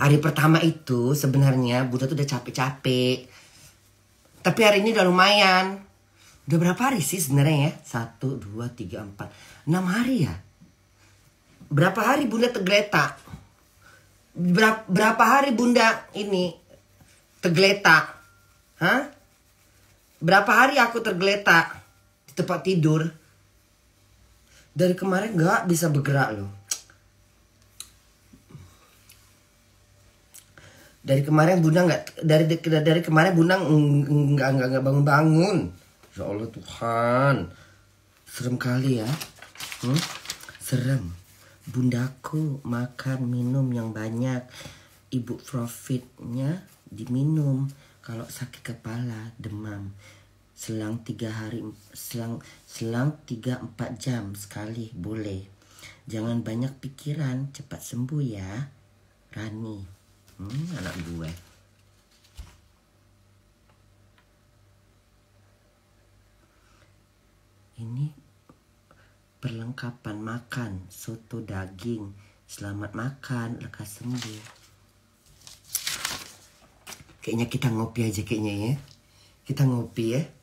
hari pertama itu sebenarnya Bunda tuh udah capek-capek. Tapi hari ini udah lumayan. Udah berapa hari sih sebenarnya ya? Satu, dua, tiga, empat. Enam hari ya? Berapa hari Bunda tergeletak? Berapa, berapa hari Bunda ini tergeletak? Hah? Berapa hari aku tergeletak di tempat tidur? Dari kemarin gak bisa bergerak loh. dari kemarin bunda nggak dari dari kemarin bunda nggak nggak nggak bangun bangun ya allah tuhan serem kali ya hmm? serem bundaku makan minum yang banyak ibu profitnya diminum kalau sakit kepala demam selang tiga hari selang selang tiga empat jam sekali boleh jangan banyak pikiran cepat sembuh ya Rani hmm, anak gue eh. ini perlengkapan makan soto daging selamat makan lekas sembuh kayaknya kita ngopi aja kayaknya ya kita ngopi ya